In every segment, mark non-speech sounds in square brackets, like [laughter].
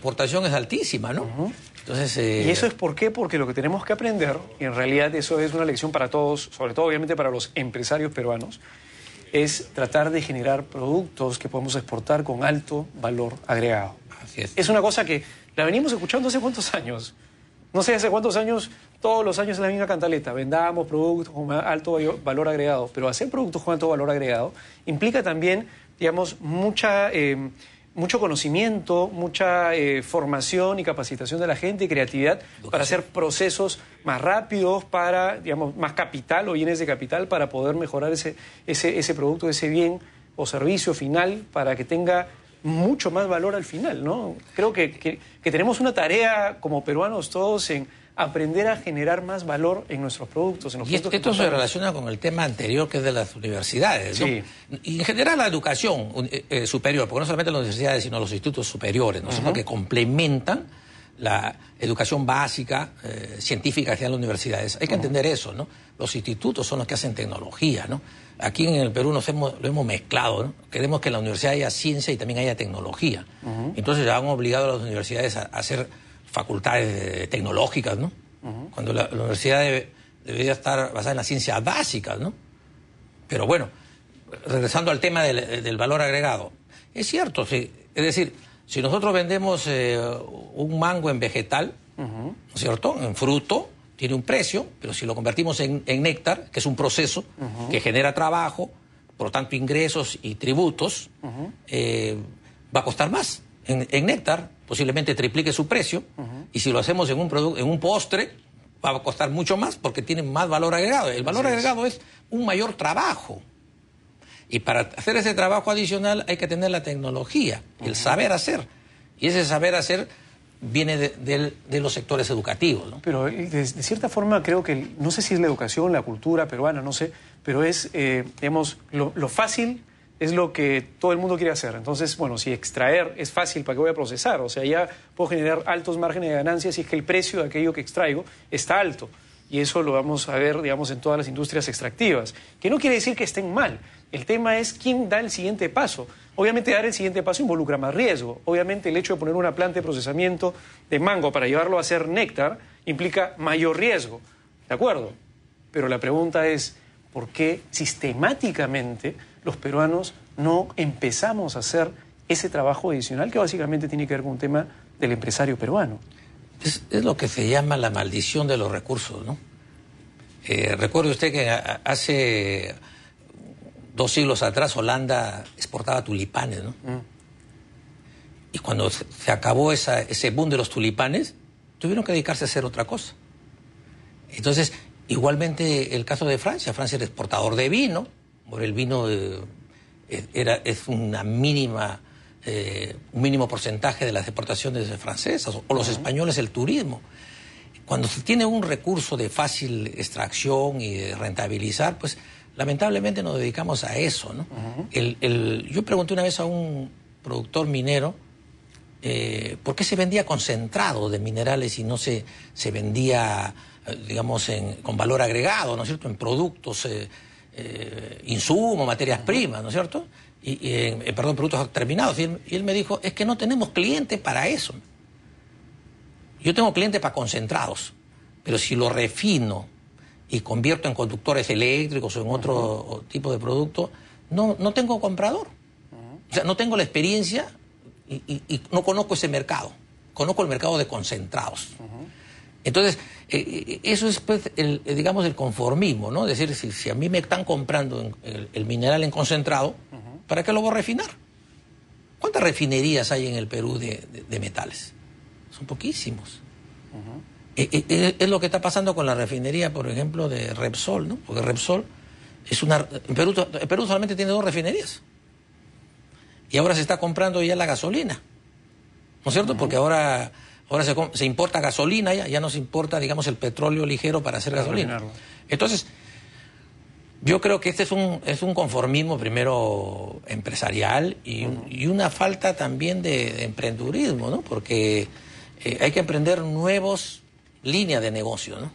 exportación es altísima, ¿no? Entonces, eh, ¿Y eso es por qué? Porque lo que tenemos que aprender, y en realidad eso es una lección para todos, sobre todo obviamente para los empresarios peruanos, es tratar de generar productos que podemos exportar con alto valor agregado. Así es. Es una cosa que la venimos escuchando hace cuántos años. No sé hace cuántos años, todos los años es la misma cantaleta. Vendamos productos con alto valor agregado. Pero hacer productos con alto valor agregado implica también, digamos, mucha. Eh, mucho conocimiento, mucha eh, formación y capacitación de la gente y creatividad para hacer procesos más rápidos, para, digamos, más capital o bienes de capital para poder mejorar ese, ese, ese producto, ese bien o servicio final para que tenga mucho más valor al final, ¿no? Creo que tenemos una tarea como peruanos todos en aprender a generar más valor en nuestros productos. En los y esto, se relaciona con el tema anterior que es de las universidades. Y en general la educación eh, eh, superior, porque no solamente las universidades, sino los institutos superiores, ¿no? que complementan la educación básica, eh, científica que las universidades. Hay que entender eso, ¿no? Los institutos son los que hacen tecnología, ¿no? Aquí en el Perú nos hemos, lo hemos mezclado, ¿no? Queremos que en la universidad haya ciencia y también haya tecnología. Entonces ya han obligado a las universidades a hacer facultades tecnológicas, ¿no? Cuando la, universidad debe, debería estar basada en las ciencias básicas, ¿no? Pero bueno, regresando al tema del, valor agregado, es cierto, sí, es decir, si nosotros vendemos eh, un mango en vegetal, ¿no es cierto? En fruto, tiene un precio, pero si lo convertimos en, néctar, que es un proceso que genera trabajo, por lo tanto ingresos y tributos, eh, va a costar más en, néctar, posiblemente triplique su precio. Y si lo hacemos en un, en un postre, va a costar mucho más porque tiene más valor agregado. El valor agregado es. un mayor trabajo. Y para hacer ese trabajo adicional hay que tener la tecnología, el saber hacer. Y ese saber hacer viene de, los sectores educativos. Pero eh, de, cierta forma creo que, no sé si es la educación, la cultura peruana, no sé, pero es, eh, lo, fácil es lo que todo el mundo quiere hacer. Entonces, bueno, si extraer es fácil, ¿para qué voy a procesar? O sea, ya puedo generar altos márgenes de ganancias si es que el precio de aquello que extraigo está alto. Y eso lo vamos a ver, digamos, en todas las industrias extractivas. Que no quiere decir que estén mal. El tema es quién da el siguiente paso. Obviamente dar el siguiente paso involucra más riesgo. Obviamente el hecho de poner una planta de procesamiento de mango para llevarlo a hacer néctar implica mayor riesgo. ¿De acuerdo? Pero la pregunta es, ¿por qué sistemáticamente los peruanos no empezamos a hacer ese trabajo adicional que básicamente tiene que ver con un tema del empresario peruano. Es, lo que se llama la maldición de los recursos, ¿no? Eh, recuerde usted que hace dos siglos atrás Holanda exportaba tulipanes, ¿no? Mm. Y cuando se acabó ese boom de los tulipanes, tuvieron que dedicarse a hacer otra cosa. Entonces, igualmente el caso de Francia, Francia era exportador de vino, ...por el vino eh, es una mínima, eh, un mínimo porcentaje de las exportaciones francesas, o los españoles el turismo. Cuando se tiene un recurso de fácil extracción y de rentabilizar, pues lamentablemente nos dedicamos a eso. yo pregunté una vez a un productor minero eh, por qué se vendía concentrado de minerales y no se, se vendía, digamos, en, con valor agregado, ¿no es cierto?, en productos. Eh, insumos, materias primas, ¿no es cierto? Y, eh, perdón, productos terminados. Y él, me dijo, es que no tenemos clientes para eso. Yo tengo clientes para concentrados, pero si lo refino y convierto en conductores eléctricos o en otro tipo de producto, no, tengo comprador. O sea, no tengo la experiencia y, no conozco ese mercado. Conozco el mercado de concentrados. Entonces, eh, eh, eso es, pues, el, eh, digamos, el conformismo, ¿no? Es decir, si, a mí me están comprando el, mineral en concentrado, ¿para qué lo voy a refinar? ¿Cuántas refinerías hay en el Perú de, metales? Son poquísimos. es lo que está pasando con la refinería, por ejemplo, de Repsol, ¿no? Porque Repsol es una... En Perú, solamente tiene dos refinerías. Y ahora se está comprando ya la gasolina. ¿No es cierto? Porque ahora Ahora se, importa gasolina, ya, ya no se importa, digamos, el petróleo ligero para hacer gasolina. Entonces, yo creo que este es un, es un conformismo primero empresarial y, una falta también de, de emprendurismo, ¿no? Porque eh, hay que emprender nuevos líneas de negocio, ¿no?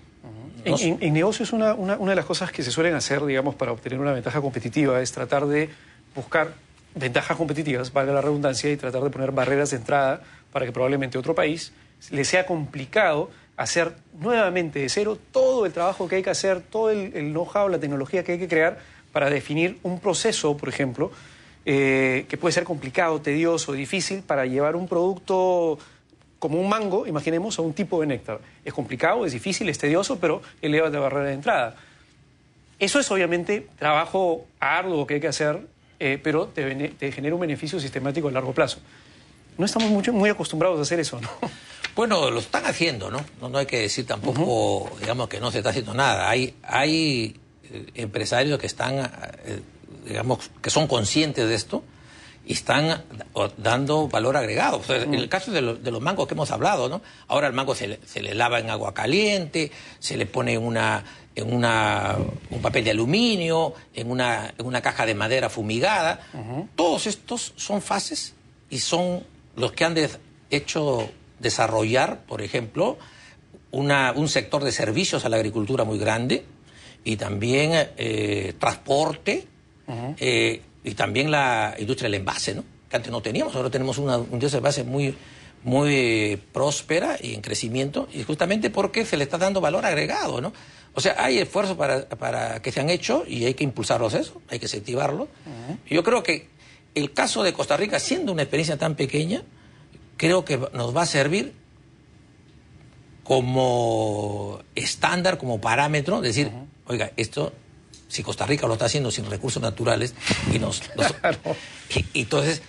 en, una, una, una de las cosas que se suelen hacer, digamos, para obtener una ventaja competitiva es tratar de buscar ventajas competitivas, valga la redundancia, y tratar de poner barreras de entrada para que probablemente otro país le sea complicado hacer nuevamente de cero todo el trabajo que hay que hacer, todo el, know-how, la tecnología que hay que crear para definir un proceso, por ejemplo, eh, que puede ser complicado, tedioso, difícil, para llevar un producto como un mango, imaginemos, a un tipo de néctar. Es complicado, es difícil, es tedioso, pero eleva la barrera de entrada. Eso es obviamente trabajo arduo que hay que hacer, eh, pero te, genera un beneficio sistemático a largo plazo. No estamos mucho, muy acostumbrados a hacer eso, ¿no? Bueno, lo están haciendo, ¿no? No, hay que decir tampoco, digamos, que no se está haciendo nada. Hay, hay eh, empresarios que están, eh, digamos, que son conscientes de esto y están dando valor agregado. en el mm. caso de, los mangos que hemos hablado, ¿no? Ahora el mango se le, se le lava en agua caliente, se le pone una, en una, un papel de aluminio, en una, en una caja de madera fumigada. Todos estos son fases y son los que han hecho desarrollar, por ejemplo, un sector de servicios a la agricultura muy grande y también eh, transporte eh, y también la industria del envase, ¿no? que antes no teníamos, ahora tenemos una industria de envase muy, muy eh, próspera y en crecimiento, y justamente porque se le está dando valor agregado. ¿no? O sea, hay esfuerzos para, que se han hecho y hay que impulsarlos eso, hay que incentivarlo. Yo creo que el caso de Costa Rica, siendo una experiencia tan pequeña, creo que nos va a servir como estándar, como parámetro, decir, oiga, esto, si Costa Rica lo está haciendo sin recursos naturales, y nos... [laughs] entonces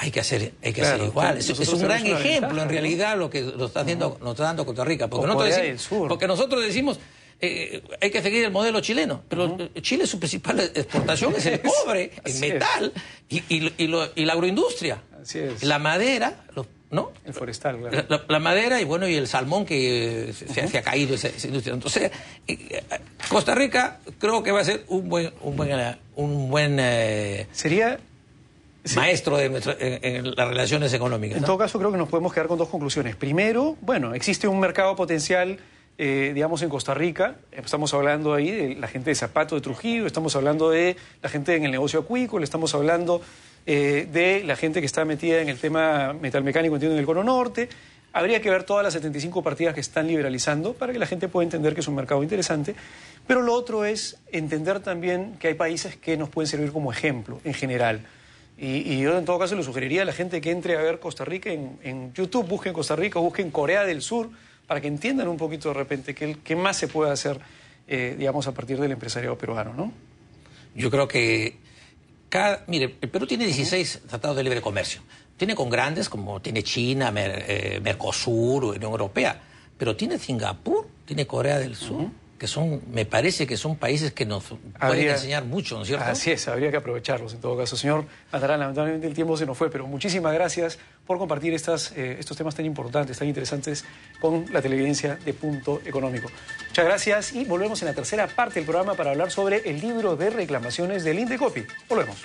hay que hacer, hay que hacer igual. Es, un gran ejemplo, en realidad, lo que nos está, haciendo, nos está dando Costa Rica. Porque, nosotros decimos, porque nosotros decimos, eh, eh, hay que seguir el modelo chileno, pero eh, Chile su principal [laughs] exportación es el cobre, el metal y, y, la agroindustria. Así es. La madera, los ¿no? El forestal, claro. La, madera y bueno, y el salmón que eh, se, ha caído esa, industria. Entonces, eh, eh, Costa Rica creo que va a ser un buen, un buen, sería maestro de en, las relaciones económicas. En todo caso, creo que nos podemos quedar con dos conclusiones. Primero, bueno, existe un mercado potencial. digamos, en Costa Rica. Estamos hablando ahí de la gente de Zapato de Trujillo, estamos hablando de la gente en el negocio acuícola, estamos hablando eh, de la gente que está metida en el tema metalmecánico, entiendo, en el Cono Norte. Habría que ver todas las 75 partidas que están liberalizando para que la gente pueda entender que es un mercado interesante. Pero lo otro es entender también que hay países que nos pueden servir como ejemplo en general. Y, yo en todo caso le sugeriría a la gente que entre a ver Costa Rica en, youtube YouTube, busquen Costa Rica, o busquen Corea del Sur, para que entiendan un poquito de repente qué, más se puede hacer, eh, digamos, a partir del empresariado peruano, ¿no? Yo creo que cada, mire, el Perú tiene 16 tratados de libre comercio. Tiene con grandes como tiene China, Mercosur o eh, Mercosur, Unión Europea, pero tiene Singapur, tiene Corea del Sur que son, me parece que son países que nos pueden enseñar mucho, ¿no es cierto? Así es, habría que aprovecharlos en todo caso. Señor atalán. lamentablemente el tiempo se nos fue, pero muchísimas gracias por compartir estas, eh, estos temas tan importantes, tan interesantes con la televidencia de Punto Económico. Muchas gracias y volvemos en la tercera parte del programa para hablar sobre el libro de reclamaciones del Indecopi. Volvemos.